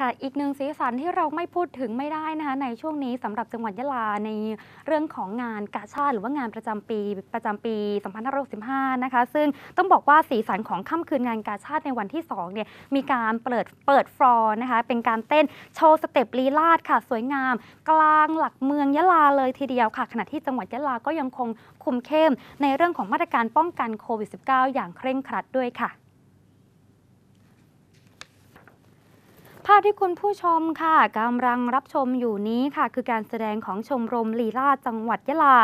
ค่ะอีกหนึ่งสีสันที่เราไม่พูดถึงไม่ได้นะคะในช่วงนี้สำหรับจังหวัดยะลาในเรื่องของงานกาชาติหรือว่างานประจำปีประจำปี2565นะคะ ซึ่งต้องบอกว่าสีสันของค่ำคืนงานกาชาติในวันที่2เนี่ยมีการเปิดเปิดฟลอร์นะคะเป็นการเต้นโชว์สเต็ปลีลาดค่ะ สวยงามกลางหลักเมืองยะลาเลยทีเดียวค่ะ ขณะที่จังหวัดยะลาก็ยังคงคุมเข้มในเรื่องของมาตรการป้องกันโควิด -19 อย่างเคร่งครัดด้วยค่ะภาพที่คุณผู้ชมค่ะกำลังรับชมอยู่นี้ค่ะ คือการแสดงของชมรมลีลาจังหวัดยะลา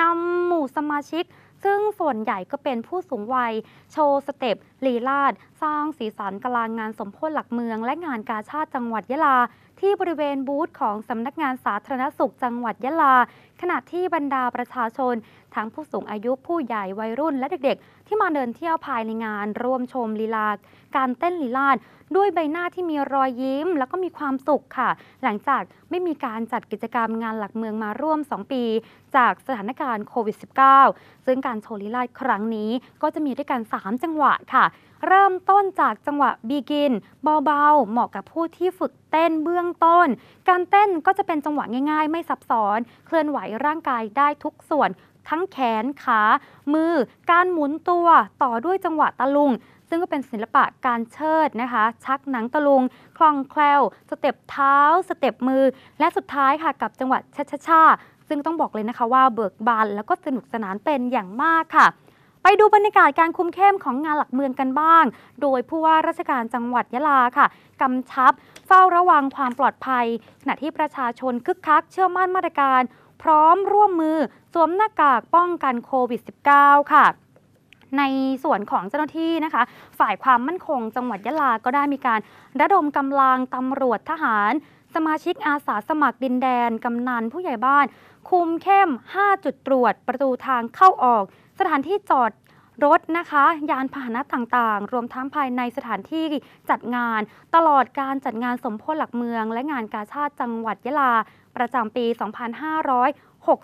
นำหมู่สมาชิก ซึ่งส่วนใหญ่ก็เป็นผู้สูงวัย โชว์สเต็ปลีลาดสร้างสีสันกลางงานสมโพธิหลักเมือง และงานกาชาติจังหวัดยะลาที่บริเวณบูธของสำนักงานสาธารณสุขจังหวัดยะลา ขณะที่บรรดาประชาชน ทั้งผู้สูงอายุผู้ใหญ่วัยรุ่นและเด็ก ๆ ที่มาเดินเที่ยวภายในงาน ร่วมชมลีลาการเต้นลีลาดด้วยใบหน้าที่มีรอยยิ้ม แล้วก็มีความสุขค่ะ หลังจากไม่มีการจัดกิจกรรมงานหลักเมืองมาร่วม 2 ปี จากสถานการณ์โควิด -19 ซึ่งการโชว์ลีลาดครั้งนี้ ก็จะมีด้วยกัน 3 จังหวะค่ะ เริ่มต้นจากจังหวะบีกินเบาๆเหมาะกับผู้ที่ฝึกเต้นเบื้องต้น การเต้นก็จะเป็นจังหวะง่ายๆ ไม่ซับซ้อน เคลื่อนไหวร่างกายได้ทุกส่วน ทั้งแขน ขา มือ การหมุนตัว ต่อด้วยจังหวะตะลุง ซึ่งก็เป็นศิลปะการเชิดนะคะ ชักหนังตะลุง คล่องแคล่ว สเต็ปเท้า สเต็ปมือ และสุดท้ายค่ะกับจังหวะชชาชาซึ่งต้องบอกเลยนะคะ ว่าเบิกบานแล้วก็สนุกสนานเป็นอย่างมากค่ะไปดูบรรยากาศการคุมเข้มของงานหลักเมืองกันบ้าง โดยผู้ว่าราชการจังหวัดยะลาค่ะ กำชับเฝ้าระวังความปลอดภัยขณะที่ประชาชนคึกคักเชื่อมั่นมาตรการ พร้อมร่วมมือสวมหน้ากากป้องกันโควิด -19 ค่ะในส่วนของเจ้าหน้าที่นะคะ ฝ่ายความมั่นคงจังหวัดยะลา ก็ได้มีการระดมกำลังตำรวจทหาร สมาชิกอาสาสมัครดินแดนกำนันผู้ใหญ่บ้าน คุมเข้ม 5 จุดตรวจประตูทางเข้าออก สถานที่จอดรถนะคะ ยานพาหนะต่างๆ รวมทั้งภายในสถานที่จัดงาน ตลอดการจัดงานสมโพธิหลักเมืองและงานกาชาติจังหวัดยะลาประจำปี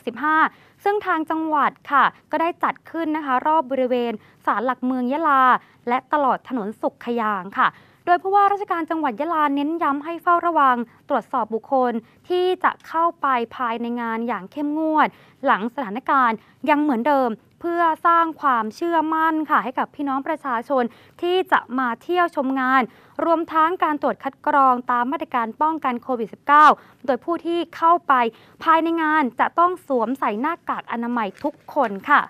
2565 ซึ่งทางจังหวัดค่ะ ก็ได้จัดขึ้นนะคะ รอบบริเวณศาลหลักเมืองยะลา และตลอดถนนสุขขยางค่ะ โดยผู้ว่าราชการจังหวัดยะลา เน้นย้ำให้เฝ้าระวัง ตรวจสอบบุคคลที่จะเข้าไปภายในงานอย่างเข้มงวด หลังสถานการณ์ยังเหมือนเดิม เพื่อสร้างความเชื่อมั่นค่ะ ให้กับพี่น้องประชาชนที่จะมาเที่ยวชมงานรวมทั้งการตรวจคัดกรองตามมาตรการป้องกันโควิด -19 โดยผู้ที่เข้าไป ภายในงานจะต้องสวมใส่หน้ากากอนามัยทุกคนค่ะ